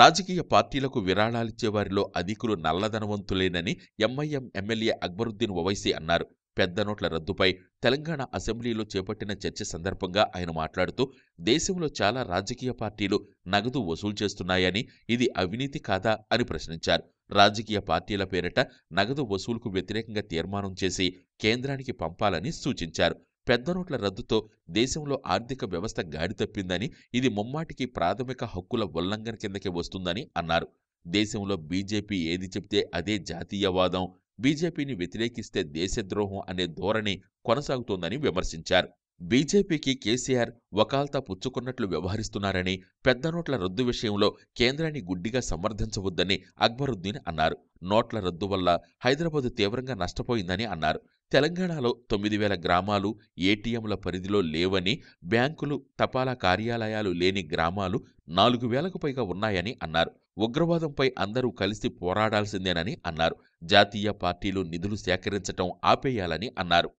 రాజకీయ పార్టీలకు విరాళాలిచ్చే వారిలో అధికులు నల్లధనవంతులేనని ఎంఐఎం ఎమ్మెల్యే అక్బరుద్దీన్ ఒవైసీ అన్నారు పెద్ద నోట్ల రద్దుపై తెలంగాణ అసెంబ్లీలో చేపట్టిన చర్చ సందర్భంగా ఆయన మాట్లాడుతూ దేశంలో చాలా రాజకీయ పార్టీలు నగదు వసూలు చేస్తున్నాయని ఇది అవినీతి కాదా అని ప్రశ్నించారు రాజకీయ పార్టీల పేరిట నగదు వసూలుకు వ్యతిరేకంగా తీర్మానం చేసి కేంద్రానికి పంపాలని సూచించారు పెద్ద నోట్ల రద్దుతో దేశంలో ఆర్థిక వ్యవస్థ గాడి తప్పిందని ఇది ముమ్మాటికి ప్రాథమిక హక్కుల ఉల్లంఘన కిందకి వస్తుందని అన్నారు దేశంలో బీజేపీ ఏది చెప్తే అదే జాతీయవాదం బీజేపీని వ్యతిరేకిస్తే దేశద్రోహం అనే ధోరణి కొనసాగుతోందని విమర్శించారు బీజేపీకి కేసీఆర్ వకాల్తా పుచ్చుకున్నట్లు వ్యవహరిస్తున్నారని పెద్ద నోట్ల రద్దు విషయంలో కేంద్రాన్ని గుడ్డిగా సమర్థించవద్దని అక్బరుద్దీన్ అన్నారు నోట్ల రద్దు వల్ల హైదరాబాదు తీవ్రంగా నష్టపోయిందని అన్నారు తెలంగాణలో తొమ్మిది వేల గ్రామాలు ఏటీఎంల పరిధిలో లేవని బ్యాంకులు తపాలా కార్యాలయాలు లేని గ్రామాలు నాలుగు వేలకు పైగా ఉన్నాయని అన్నారు ఉగ్రవాదంపై అందరూ కలిసి పోరాడాల్సిందేనని అన్నారు జాతీయ పార్టీలు నిధులు సేకరించటం ఆపేయాలని అన్నారు